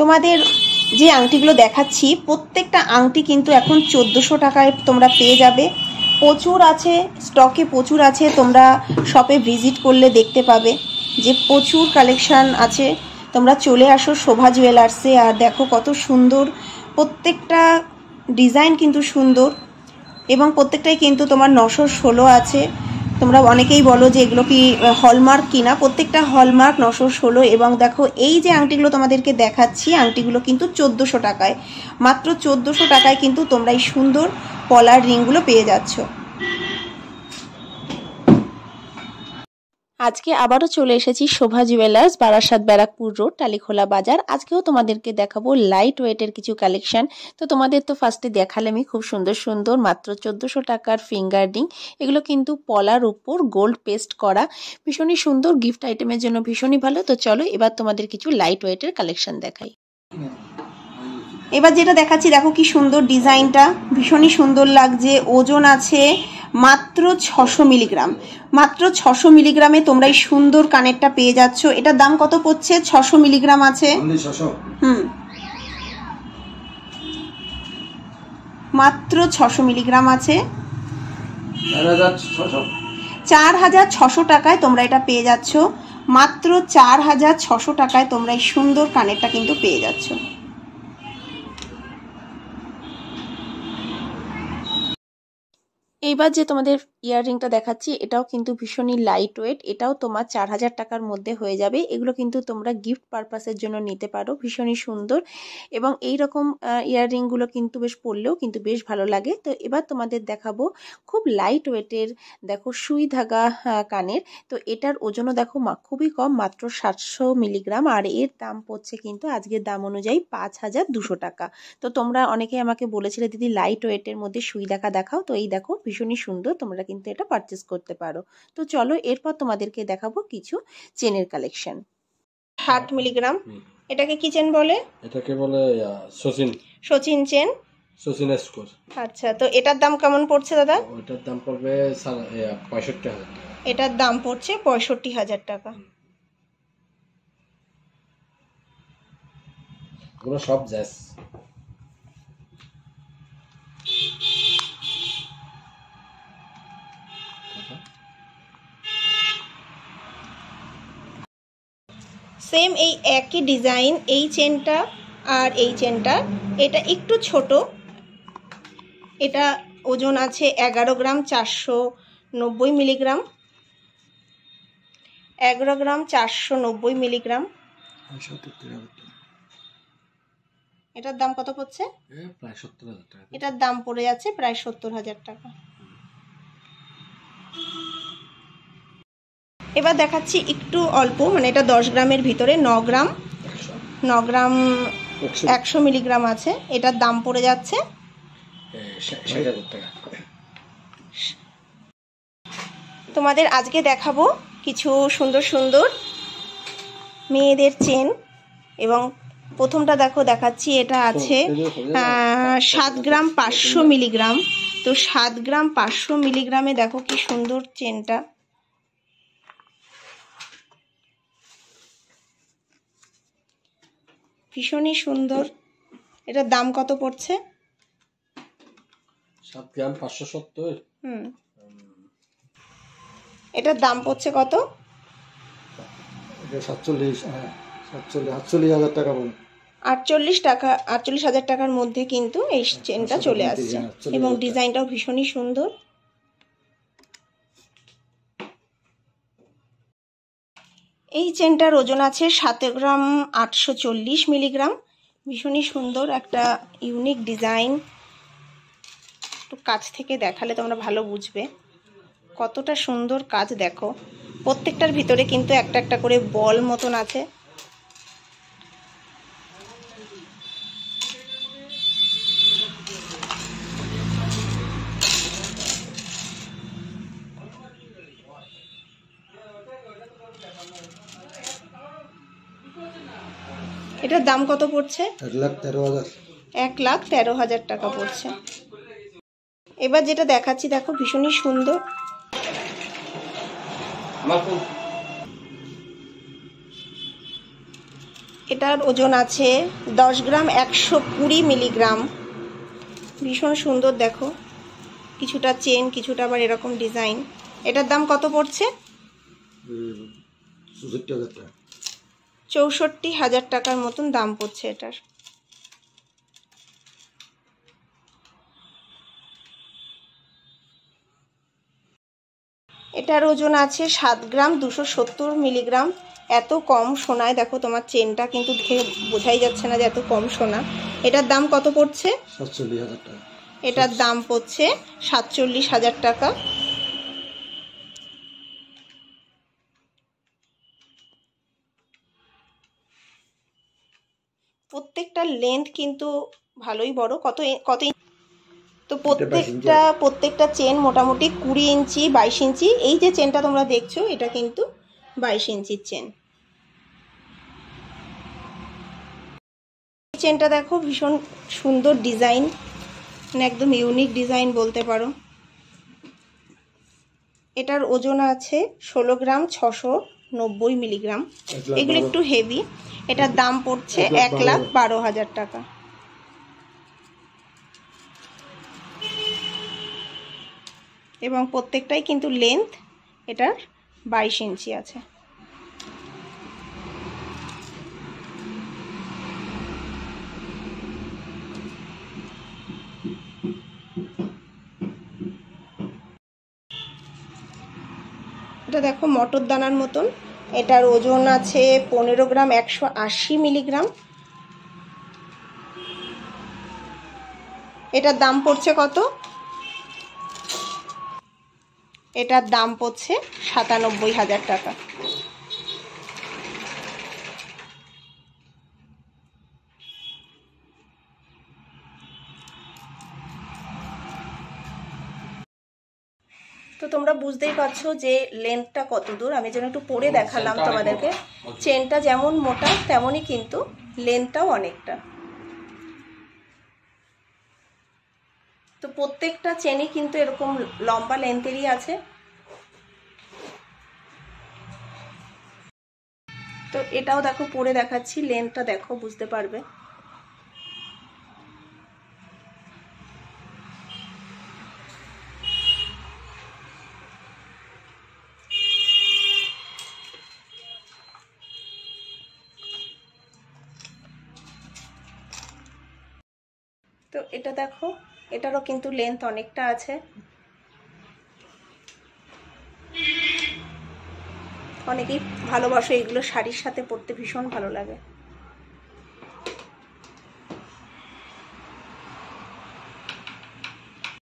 তোমাদের যে আংটিগুলো দেখাচ্ছি প্রত্যেকটা আংটি কিন্তু এখন চোদ্দোশো টাকায় তোমরা পেয়ে যাবে প্রচুর আছে স্টকে প্রচুর আছে তোমরা শপে ভিজিট করলে দেখতে পাবে যে প্রচুর কালেকশান আছে তোমরা চলে আসো শোভা জুয়েলার্সে আর দেখো কত সুন্দর প্রত্যেকটা ডিজাইন কিন্তু সুন্দর এবং প্রত্যেকটাই কিন্তু তোমার নশো ষোলো আছে তোমরা অনেকেই বলো যে এগুলো কি হলমার্ক কিনা প্রত্যেকটা হলমার্ক নশো ষোলো এবং দেখো এই যে আংটিগুলো তোমাদেরকে দেখাচ্ছি আংটিগুলো কিন্তু চোদ্দোশো টাকায় মাত্র চোদ্দোশো টাকায় কিন্তু তোমরা এই সুন্দর পলার রিংগুলো পেয়ে যাচ্ছ আজকে আবারও চলে এসেছি শোভা জুয়েলার্স বারাসাত ব্যারাকপুর রোড টালিখোলা বাজার আজকেও তোমাদেরকে দেখাবো লাইট ওয়েটের কিছু কালেকশন তো তোমাদের তো ফার্স্টে দেখালামই খুব সুন্দর সুন্দর মাত্র চোদ্দোশো টাকার ফিঙ্গার রিং এগুলো কিন্তু পলার উপর গোল্ড পেস্ট করা ভীষণই সুন্দর গিফট আইটেমের জন্য ভীষণই ভালো তো চলো এবার তোমাদের কিছু লাইট ওয়েটের কালেকশন দেখাই এবার যেটা দেখাচ্ছি দেখো কি সুন্দর ডিজাইনটা ভীষণই সুন্দর লাগছে ওজন আছে মাত্র ছশো মিলিগ্রাম মাত্র ছশো মিলিগ্রামে তোমরা এই সুন্দর কানেরটা পেয়ে যাচ্ছ এটার দাম কত পড়ছে ছশো মিলিগ্রাম আছে হুম মাত্র ছশো মিলিগ্রাম আছে চার হাজার ছশো টাকায় তোমরা এটা পেয়ে যাচ্ছ মাত্র চার হাজার ছশো টাকায় তোমরা এই সুন্দর কানেরটা কিন্তু পেয়ে যাচ্ছ এইবার যে তোমাদের ইয়াররিংটা দেখাচ্ছি এটাও কিন্তু ভীষণই লাইট ওয়েট এটাও তোমার চার হাজার টাকার মধ্যে হয়ে যাবে এগুলো কিন্তু তোমরা গিফট পারপাসের জন্য নিতে পারো ভীষণই সুন্দর এবং এই রকম ইয়াররিংগুলো কিন্তু বেশ পরলেও কিন্তু বেশ ভালো লাগে তো এবার তোমাদের দেখাবো খুব লাইট ওয়েটের দেখো সুই ধাগা কানের তো এটার ওজনও দেখো খুবই কম মাত্র সাতশো মিলিগ্রাম আর এর দাম পড়ছে কিন্তু আজকের দাম অনুযায়ী পাঁচ হাজার দুশো টাকা তো তোমরা অনেকে আমাকে বলেছিলে দিদি লাইট ওয়েটের মধ্যে সুই দেখা দেখাও তো এই দেখো ভীষণই সুন্দর তোমরা কিন্তু এটা পারচেস করতে পারো তো চলো এরপর তোমাদেরকে দেখাবো কিছু চেনের কালেকশন ষাট মিলিগ্রাম এটাকে কি চেন বলে এটাকে বলে সচিন সচিন চেন সচিন স্কোর আচ্ছা তো এটার দাম কেমন পড়ছে দাদা দাম পড়বে পঁয়ষট্টি হাজার এটার দাম পড়ছে পঁয়ষট্টি হাজার টাকা সব জ্যাস সেম এই একই ডিজাইন এই চেনটা আর এই চেনটা এটা একটু ছোট এটা ওজন আছে এগারো গ্রাম চারশো নব্বই মিলিগ্রাম এগারো গ্রাম চারশো নব্বই মিলিগ্রাম এটার দাম কত পড়ছে এটার দাম পড়ে যাচ্ছে প্রায় সত্তর হাজার টাকা এবার দেখাচ্ছি একটু অল্প মানে এটা দশ গ্রামের ভিতরে ন গ্রাম ন গ্রাম একশো মিলিগ্রাম আছে এটার দাম পড়ে যাচ্ছে তোমাদের আজকে দেখাবো কিছু সুন্দর সুন্দর মেয়েদের চেন এবং প্রথমটা দেখো দেখাচ্ছি এটা আছে সাত গ্রাম পাঁচশো মিলিগ্রাম তো সাত গ্রাম পাঁচশো মিলিগ্রামে দেখো কি সুন্দর চেনটা ভীষণই সুন্দর এটার দাম কত পড়ছে হুম এটার দাম পড়ছে কত সাতচল্লিশ হ্যাঁ, আটচল্লিশ টাকা আটচল্লিশ হাজার টাকার মধ্যে কিন্তু এই চেনটা হ্যাঁ, চলে আসছে এবং ডিজাইনটাও ভীষণই সুন্দর এই চেনটার ওজন আছে সাত গ্রাম আটশো চল্লিশ মিলিগ্রাম ভীষণই সুন্দর একটা ইউনিক ডিজাইন একটু কাছ থেকে দেখালে তোমরা ভালো বুঝবে কতটা সুন্দর কাজ দেখো প্রত্যেকটার ভিতরে কিন্তু একটা একটা করে বল মতন আছে এটার দাম কত পড়ছে এক লাখ তেরো হাজার টাকা পড়ছে এবার যেটা দেখাচ্ছি দেখো ভীষণই সুন্দর এটার ওজন আছে দশ গ্রাম একশো কুড়ি মিলিগ্রাম ভীষণ সুন্দর দেখো কিছুটা চেন কিছুটা আবার এরকম ডিজাইন এটার দাম কত পড়ছে টাকা চৌষট্টি হাজার টাকার মতন দাম পড়ছে এটার এটার ওজন আছে সাত গ্রাম দুশো সত্তর মিলিগ্রাম এত কম সোনায় দেখো তোমার চেনটা কিন্তু দেখে বোঝাই যাচ্ছে না যে এত কম সোনা এটার দাম কত পড়ছে এটার দাম পড়ছে সাতচল্লিশ হাজার টাকা প্রত্যেকটা লেন্থ কিন্তু ভালোই বড় কত কত তো প্রত্যেকটা প্রত্যেকটা চেন মোটামুটি কুড়ি ইঞ্চি বাইশ ইঞ্চি এই যে চেনটা তোমরা দেখছো এটা কিন্তু বাইশ ইঞ্চির চেন চেনটা দেখো ভীষণ সুন্দর ডিজাইন মানে একদম ইউনিক ডিজাইন বলতে পারো এটার ওজন আছে ষোলো গ্রাম ছশো নব্বই মিলিগ্রাম এগুলো একটু হেভি এটার দাম পড়ছে এক লাখ বারো হাজার টাকা এবং প্রত্যেকটাই কিন্তু লেন্থ এটার বাইশ ইঞ্চি আছে এটা দেখো মটর দানার মতন এটার ওজন আছে পনেরো গ্রাম একশো আশি মিলিগ্রাম এটার দাম পড়ছে কত এটার দাম পড়ছে সাতানব্বই হাজার টাকা তো তোমরা বুঝতেই পারছো যে লেন্থটা কত দূর আমি যেন একটু পরে দেখালাম তোমাদেরকে চেনটা আচ্ছা। যেমন মোটা তেমনই কিন্তু লেন্থটাও অনেকটা তো প্রত্যেকটা চেনই কিন্তু এরকম লম্বা লেন্থেরই আছে তো এটাও দেখো পরে দেখাচ্ছি লেন্থটা দেখো বুঝতে পারবে তো এটা দেখো এটারও কিন্তু লেন্থ অনেকটা আছে অনেকেই ভালোবাসে এগুলো শাড়ির সাথে পরতে ভীষণ ভালো লাগে